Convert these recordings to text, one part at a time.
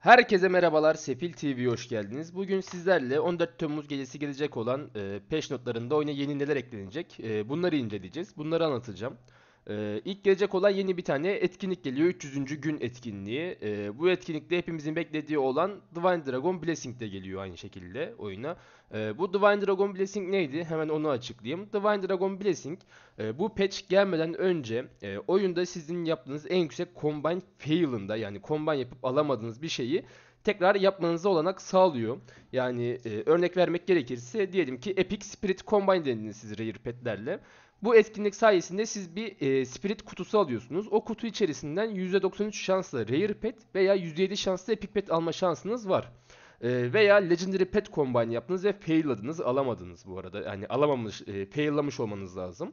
Herkese merhabalar, Sefil TV'ye hoş geldiniz. Bugün sizlerle 14 Temmuz gecesi gelecek olan e, patch notlarında oyuna yeni neler eklenecek e, bunları inceleyeceğiz. Bunları anlatacağım. Ee, ilk gelecek olan yeni bir tane etkinlik geliyor. 300. gün etkinliği. Ee, bu etkinlikte hepimizin beklediği olan Divine Dragon Blessing de geliyor aynı şekilde oyuna. Ee, bu Divine Dragon Blessing neydi? Hemen onu açıklayayım. Divine Dragon Blessing e, bu patch gelmeden önce e, oyunda sizin yaptığınız en yüksek combine fail'ında yani combine yapıp alamadığınız bir şeyi tekrar yapmanıza olanak sağlıyor. Yani e, örnek vermek gerekirse diyelim ki Epic Spirit Combine denildi siz Rare Pet'lerle. Bu etkinlik sayesinde siz bir e, spirit kutusu alıyorsunuz. O kutu içerisinden %93 şanslı rare pet veya %7 şanslı epic pet alma şansınız var. E, veya legendary pet combine yaptınız ve failadınız alamadınız bu arada. Yani alamamış, e, faillamış olmanız lazım.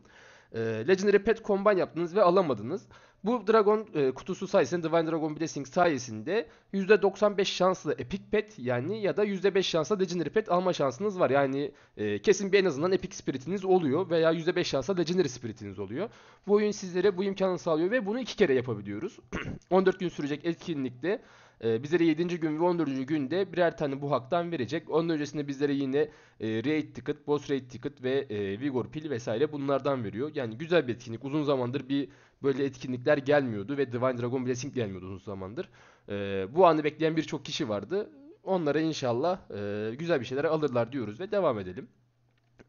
Ee, Legendary Pet Combine yaptınız ve alamadınız. Bu Dragon e, kutusu sayesinde Divine Dragon Blessing sayesinde %95 şanslı Epic Pet yani ya da %5 şanslı Legendary Pet alma şansınız var. Yani e, kesin bir en azından Epic Spirit'iniz oluyor veya %5 şansla Legendary Spirit'iniz oluyor. Bu oyun sizlere bu imkanı sağlıyor ve bunu iki kere yapabiliyoruz. 14 gün sürecek etkinlikte ee, bizlere 7. gün ve 14. günde birer tane bu haktan verecek. Onun öncesinde bizlere yine e, rate ticket, boss rate ticket ve e, vigor pil vesaire bunlardan veriyor. Yani güzel bir etkinlik. Uzun zamandır bir böyle etkinlikler gelmiyordu ve Divine Dragon Blessing gelmiyordu uzun zamandır. E, bu anı bekleyen birçok kişi vardı. Onlara inşallah e, güzel bir şeyler alırlar diyoruz ve devam edelim.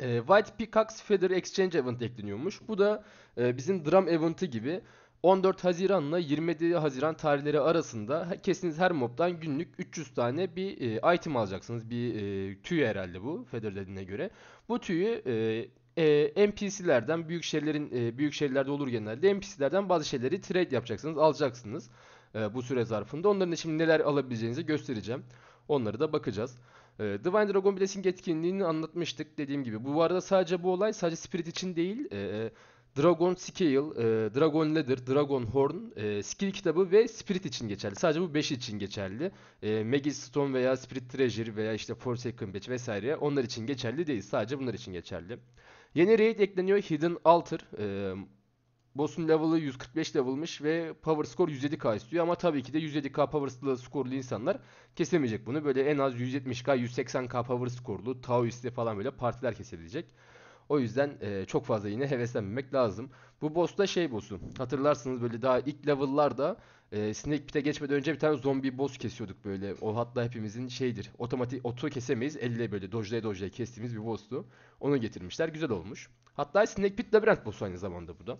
E, White Peacocks Feather Exchange Event ekleniyormuş. Bu da e, bizim Drum Event'ı gibi. 14 Haziran ile 27 Haziran tarihleri arasında kesiniz her mobdan günlük 300 tane bir e, item alacaksınız. Bir e, tüy herhalde bu Feather dediğine göre. Bu tüyü e, e, NPC'lerden büyük şehirlerin e, büyük şehirlerde olur genelde NPC'lerden bazı şeyleri trade yapacaksınız alacaksınız e, bu süre zarfında. Onların da şimdi neler alabileceğinizi göstereceğim. Onları da bakacağız. E, Divine Dragon Blessing etkinliğini anlatmıştık dediğim gibi. Bu arada sadece bu olay sadece Spirit için değil. E, e Dragon Scale, e, Dragon Leather, Dragon Horn, e, Skill kitabı ve Spirit için geçerli. Sadece bu 5 için geçerli. E, Magic Stone veya Spirit Treasure veya işte Forsaken Batch vesaire onlar için geçerli değil. Sadece bunlar için geçerli. Yeni raid ekleniyor Hidden Altar. E, Boss'un level'ı 145 level'mış ve power score 107k istiyor ama tabii ki de 107k power Scorelu insanlar kesemeyecek bunu. Böyle en az 170k, 180k power skorlu Taoist'li falan böyle partiler kesebilecek. O yüzden e, çok fazla yine heveslenmemek lazım. Bu boss da şey boss'u. Hatırlarsınız böyle daha ilk level'larda e, Snake Pit'e geçmeden önce bir tane zombi boss kesiyorduk böyle. O hatta hepimizin şeydir. Otomatik otu kesemeyiz. Elle böyle dojlaya dojlaya kestiğimiz bir boss'tu. Onu getirmişler. Güzel olmuş. Hatta Snake Pit Labyrinth bossu aynı zamanda bu da.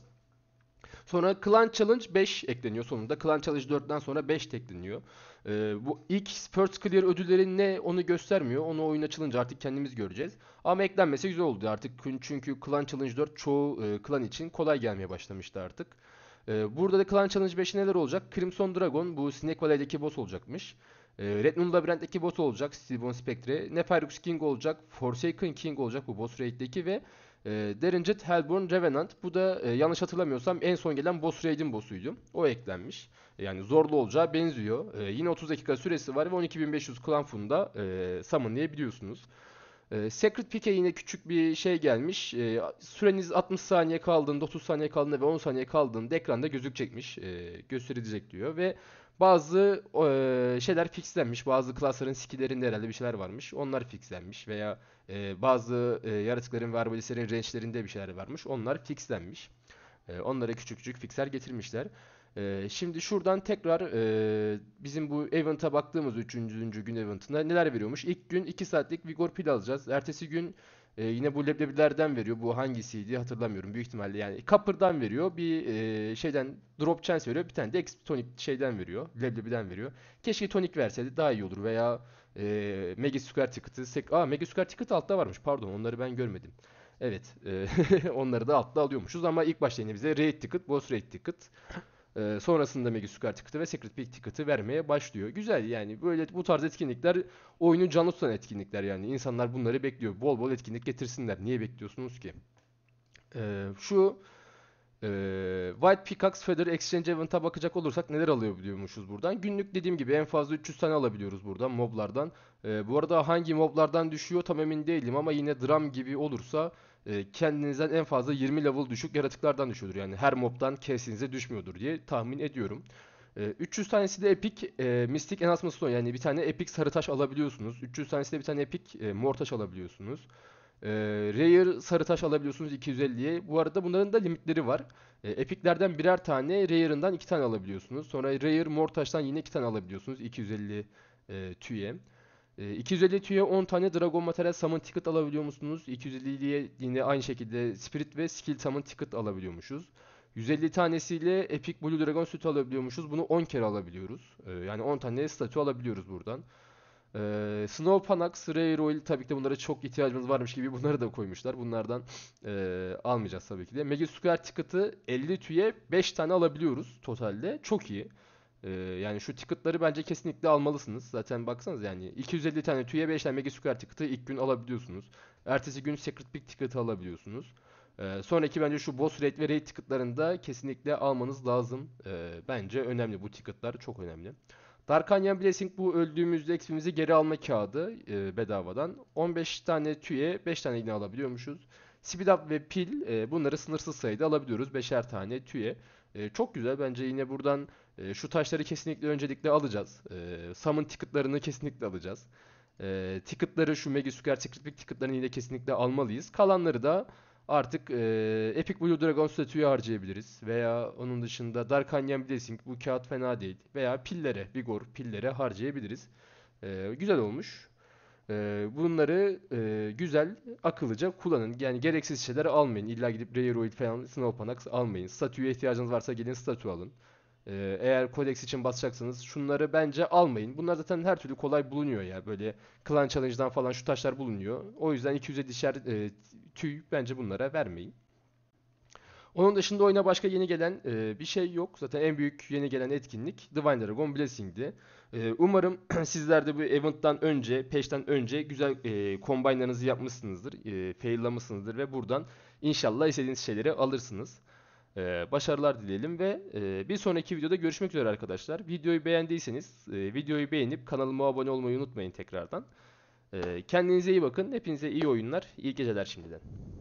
Sonra Clan Challenge 5 ekleniyor sonunda. Clan Challenge 4'ten sonra 5 ekleniyor. Ee, bu ilk First Clear ödülleri ne onu göstermiyor. Onu oyun açılınca artık kendimiz göreceğiz. Ama eklenmesi güzel oldu artık. Çünkü Clan Challenge 4 çoğu e, clan için kolay gelmeye başlamıştı artık. Ee, burada da Clan Challenge 5'e neler olacak? Crimson Dragon bu Snake Valley'deki boss olacakmış. E, Red Moon Labyrinth'deki boss olacak Steven Spectre. Neferux King olacak. Forsaken King olacak bu boss raid'deki ve e, ee, Derincet, Hellborn, Revenant. Bu da e, yanlış hatırlamıyorsam en son gelen boss raid'in boss'uydu. O eklenmiş. E, yani zorlu olacağı benziyor. E, yine 30 dakika süresi var ve 12500 klan klanfunda e, summonlayabiliyorsunuz. Ee, Secret Pick'e yine küçük bir şey gelmiş. Ee, süreniz 60 saniye kaldığında, 30 saniye kaldığında ve 10 saniye kaldığında ekranda gözükecekmiş. E, gösterilecek diyor ve bazı e, şeyler fixlenmiş. Bazı klasların skillerinde herhalde bir şeyler varmış. Onlar fixlenmiş veya e, bazı yaratıkların ve arbalistlerin range'lerinde bir şeyler varmış. Onlar fixlenmiş. Ee, onlara küçük küçük fixer getirmişler. Ee, şimdi şuradan tekrar e, bizim bu event'a baktığımız 3. gün event'ında neler veriyormuş? İlk gün 2 saatlik vigor pil alacağız. Ertesi gün e, yine bu leblebilerden veriyor. Bu hangisiydi hatırlamıyorum büyük ihtimalle. Yani Copper'dan veriyor. Bir e, şeyden drop chance veriyor. Bir tane de exp tonic şeyden veriyor. Leblebiden veriyor. Keşke tonic verseydi daha iyi olur. Veya e, Mega Square Ticket'ı. Aa Mega Square Ticket altta varmış. Pardon onları ben görmedim. Evet. E, onları da altta alıyormuşuz ama ilk başta yine bize raid ticket, boss raid ticket e, sonrasında Mega Süper ticket'ı ve Secret Peak ticket'ı vermeye başlıyor. Güzel yani böyle bu tarz etkinlikler oyunu canlı tutan etkinlikler yani. insanlar bunları bekliyor. Bol bol etkinlik getirsinler. Niye bekliyorsunuz ki? E, şu ee, White Pickaxe Feather Exchange Event'a bakacak olursak neler alabiliyormuşuz buradan. Günlük dediğim gibi en fazla 300 tane alabiliyoruz buradan moblardan. Ee, bu arada hangi moblardan düşüyor tam emin değilim ama yine drum gibi olursa e, kendinizden en fazla 20 level düşük yaratıklardan düşüyordur. Yani her mobdan kesinize düşmüyordur diye tahmin ediyorum. 300 ee, tanesi de Epic e, Mystic Enhancement Stone yani bir tane Epic sarı taş alabiliyorsunuz. 300 tanesi de bir tane Epic e, mor taş alabiliyorsunuz. E, Rare sarı taş alabiliyorsunuz 250'ye. Bu arada bunların da limitleri var. E, Epic'lerden birer tane, Rare'ından iki tane alabiliyorsunuz. Sonra Rare mor taştan yine iki tane alabiliyorsunuz 250 e, tüye. E, ee, 250 tüye 10 tane Dragon Material Summon Ticket alabiliyor musunuz? 250'ye yine aynı şekilde Spirit ve Skill Summon Ticket alabiliyormuşuz. 150 tanesiyle Epic Blue Dragon Suit alabiliyormuşuz. Bunu 10 kere alabiliyoruz. E, yani 10 tane statü alabiliyoruz buradan. Ee, Snowpanax, Ray Royal tabii ki de bunlara çok ihtiyacımız varmış gibi bunları da koymuşlar. Bunlardan e, almayacağız tabii ki de. Mega Square ticket'ı 50 tüye 5 tane alabiliyoruz totalde. Çok iyi. Ee, yani şu ticket'ları bence kesinlikle almalısınız. Zaten baksanız yani 250 tane tüye 5 tane Mega Square ticket'ı ilk gün alabiliyorsunuz. Ertesi gün Secret Big ticket'ı alabiliyorsunuz. Ee, sonraki bence şu boss rate ve rate ticket'larını da kesinlikle almanız lazım. Ee, bence önemli bu ticket'lar çok önemli. Darkanyan Blessing bu öldüğümüzde XP'mizi geri alma kağıdı e, bedavadan. 15 tane tüye 5 tane iğne alabiliyormuşuz. Speed Up ve Pil e, bunları sınırsız sayıda alabiliyoruz. 5'er tane tüye. E, çok güzel bence yine buradan e, şu taşları kesinlikle öncelikle alacağız. E, summon ticketlarını kesinlikle alacağız. E, ticketları şu Mega Süper Secret Pick ticketlarını yine kesinlikle almalıyız. Kalanları da Artık e, Epic Blue Dragon statüyü harcayabiliriz. Veya onun dışında Dark Canyon Blessing bu kağıt fena değil. Veya pillere, Vigor pillere harcayabiliriz. E, güzel olmuş. E, bunları e, güzel, akıllıca kullanın. Yani gereksiz şeyler almayın. İlla gidip Rare Oil falan, Snowpanax almayın. Statüye ihtiyacınız varsa gelin statü alın. Ee, eğer kodeks için basacaksanız şunları bence almayın. Bunlar zaten her türlü kolay bulunuyor ya. Böyle clan challenge'dan falan şu taşlar bulunuyor. O yüzden 250'şer e, tüy bence bunlara vermeyin. Onun dışında oyuna başka yeni gelen e, bir şey yok. Zaten en büyük yeni gelen etkinlik Divine Dragon Blessing'di. E, umarım sizler de bu event'tan önce, peşten önce güzel e, combine'larınızı yapmışsınızdır, e, fail'lamışsınızdır ve buradan inşallah istediğiniz şeyleri alırsınız e, başarılar dileyelim ve e, bir sonraki videoda görüşmek üzere arkadaşlar. Videoyu beğendiyseniz e, videoyu beğenip kanalıma abone olmayı unutmayın tekrardan. E, kendinize iyi bakın. Hepinize iyi oyunlar. İyi geceler şimdiden.